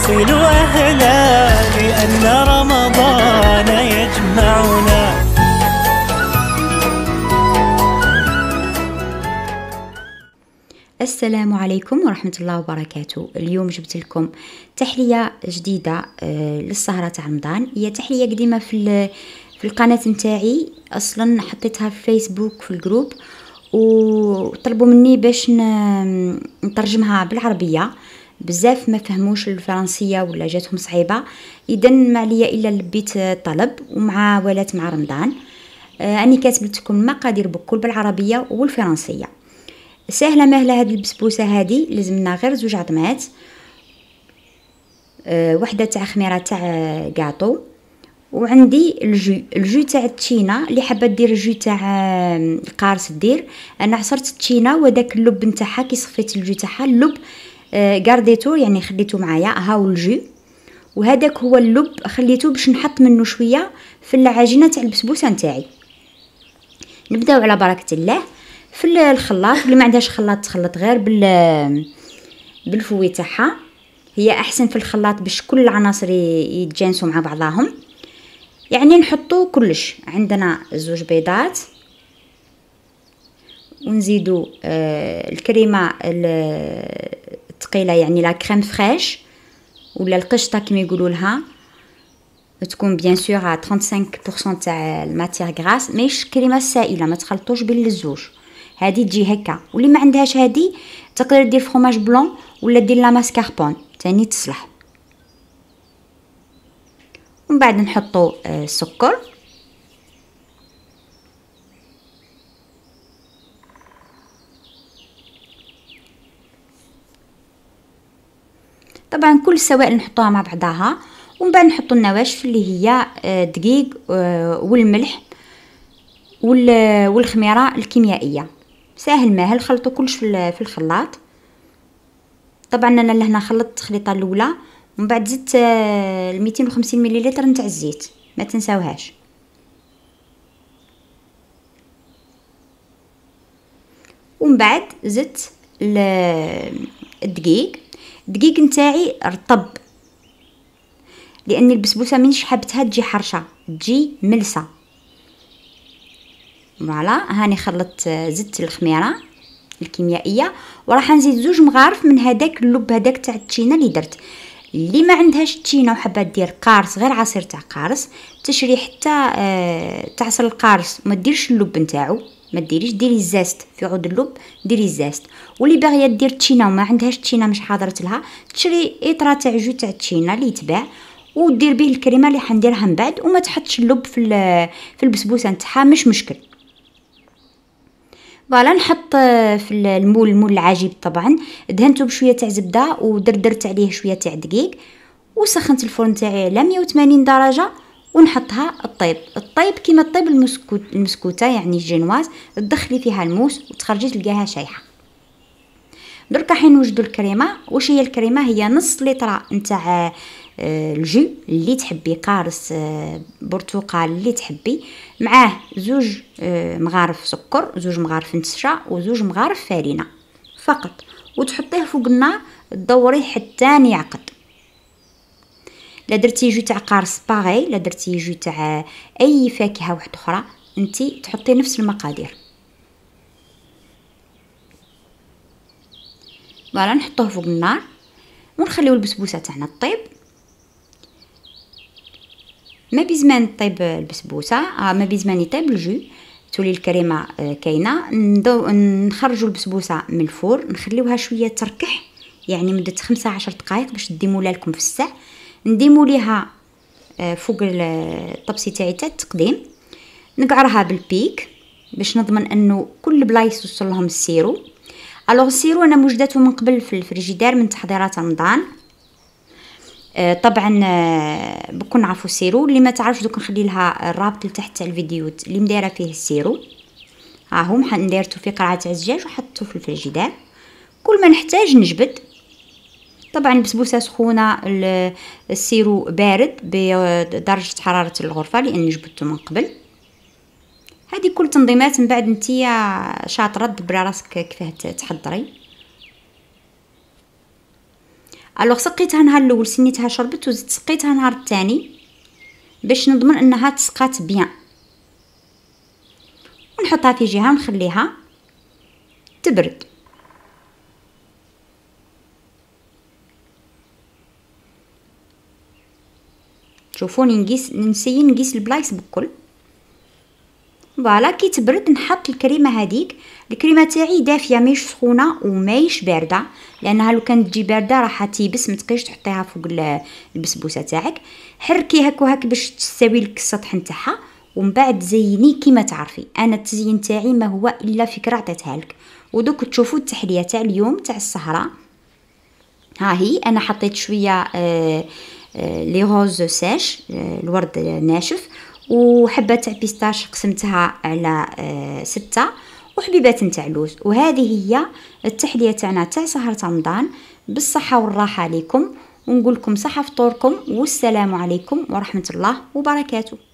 نصل أهلا لأن رمضان يجمعنا السلام عليكم ورحمة الله وبركاته اليوم جبت لكم تحلية جديدة آه، للسهرة تاع رمضان هي تحلية قديمة في في القناة نتاعي أصلا حطيتها في فيسبوك في الجروب وطلبوا مني باش نترجمها بالعربية بزاف ما فهموش الفرنسيه ولا جاتهم صعيبه اذا ما ليا الا لبيت الطلب ومع ولات مع رمضان آه، اني كاتبت لكم المقادير بكل بالعربيه والفرنسيه سهله مهله هذه البسبوسه هذه لازمنا غير زوج عظمات آه، وحده تاع خميره تاع كاطو وعندي الجو الجو تاع التشينا اللي حابه دير الجو تاع القارص دير انا عصرت التشينا وداك اللب نتاعها كي صفيت الجو تاعها اللب قارديتو آه، يعني خليته معايا هاو الجو وهذاك هو اللب خليته باش نحط منه شويه في العجينه تاع البسبوسه نتاعي نبداو على بركه الله في الخلاط اللي ما عندهاش خلاط تخلط غير بال بالفوي تاعها هي احسن في الخلاط باش كل العناصر يتجانسوا مع بعضهم يعني نحطو كلش عندنا زوج بيضات ونزيدو آه، الكريمه ثقيله يعني لا كريم فريش ولا القشطه كما يقولوا لها تكون بيان سور 35% تاع الماتير غراس ماشي كريمه سائله ما تخلطوش بين الزوج هذه تجي هكا واللي ما عندهاش هذه تقدر دير فروماج بلون ولا دير لا ماسكاربون تاني تصلح ومن بعد نحطو آه، السكر طبعا كل السوائل نحطوها مع بعضها ومن بعد نحطو النواشف اللي هي آه، الدقيق آه، والملح والخميره الكيميائيه ساهل ماهل خلطوا كلش في الخلاط طبعا انا لهنا خلطت الخليطه الاولى ومن بعد زدت 250 آه، مليلتر نتاع الزيت ما تنساوهاش ومن بعد زدت الدقيق الدقيق نتاعي رطب لان البسبوسه من شحبتها تجي حرشه تجي ملسه فوالا هاني خلطت زدت الخميره الكيميائيه وراح نزيد زوج مغارف من هذاك اللب هذاك تاع التشينه اللي درت اللي ما عندهاش تشينه وحابه دير قارص غير عصير تاع قارص تشري حتى آه، تعصر القارص ما ديرش اللب نتاعو ما ديريش ديري الزاست في عود اللب ديري الزاست واللي باغيه دير تشينا وما عندهاش تشينا مش حاضرت لها تشري ايطرا تاع جو تاع التشينا اللي يتباع ودير به الكريمه اللي حنديرها من بعد وما تحطش اللب في في البسبوسه نتاعها مش مشكل فوالا نحط في المول المول العجيب طبعا دهنته بشويه تاع زبده ودردرت عليه شويه تاع دقيق وسخنت الفرن تاعي على 180 درجه ونحطها الطيب الطيب كيما الطيب المسكوت المسكوته يعني الجينواز تدخلي فيها الموس وتخرجي تلقاها شايحه دركا حين نوجدو الكريمه واش هي الكريمه هي نص لتر نتاع آه، الجو اللي تحبي قارص آه، برتقال اللي تحبي معاه زوج آه، مغارف سكر زوج مغارف نشا وزوج مغارف فارينه فقط وتحطيه فوق النار تدوريه حتى يعقد لا درتي جو تاع قارص باغي لا درتي جو تاع اي فاكهه واحده اخرى انت تحطي نفس المقادير فوالا نحطوه فوق النار ونخليو البسبوسه تاعنا طيب ما بيزمان طيب البسبوسه آه ما بيزمان يطيب الجو تولي الكريمه آه كاينه نخرجوا البسبوسه من الفور نخليوها شويه تركح يعني مده 15 دقائق باش ديمولها لكم في الساع نديمو ليها آه، فوق الطبسي تاعي تاع التقديم نقعرها بالبيك باش نضمن انه كل بلايص يوصلهم السيرو الوغ السيرو انا موجداتو من قبل في الفريجيدار من تحضيرات رمضان آه، طبعا آه، بكون عفو السيرو اللي ما تعرفش دوك نخلي لها الرابط لتحت تاع الفيديو اللي مدايره فيه السيرو ها هو نديرته في قرعه تاع الزجاج وحطته في الفريجيدار كل ما نحتاج نجبد طبعا البسبوسه سخونه السيرو بارد بدرجه حراره الغرفه لاني جبدته من قبل هذه كل تنظيمات من بعد نتيا شاطره دبري راسك كيفاه تحضري الوغ سقيتها نهار الاول سنيتها شربت وزدت سقيتها نهار الثاني باش نضمن انها تسقات بيان ونحطها في جهه ونخليها تبرد شوفوني نقيس ننسي نقيس البلايص بكل فوالا كي تبرد نحط الكريمه هذيك الكريمه تاعي دافيه ماهيش سخونه وماهيش بارده لانها لو كانت تجي بارده راح تيبس ما تقيش تحطيها فوق البسبوسه تاعك حركي هكا هكا باش تستوي لك السطح نتاعها ومن بعد زيني كيما تعرفي انا التزيين تاعي ما هو الا فكره عطيتها لك ودوك تشوفوا التحليه تاع اليوم تاع السهره ها هي انا حطيت شويه آه آه، لي روز ساش آه، الورد ناشف وحبه تاع بيستاش قسمتها على آه، ستة وحبيبات نتاع لوز وهذه هي التحليه تاعنا تاع سهره رمضان بالصحه والراحه لكم ونقول لكم صحه فطوركم والسلام عليكم ورحمه الله وبركاته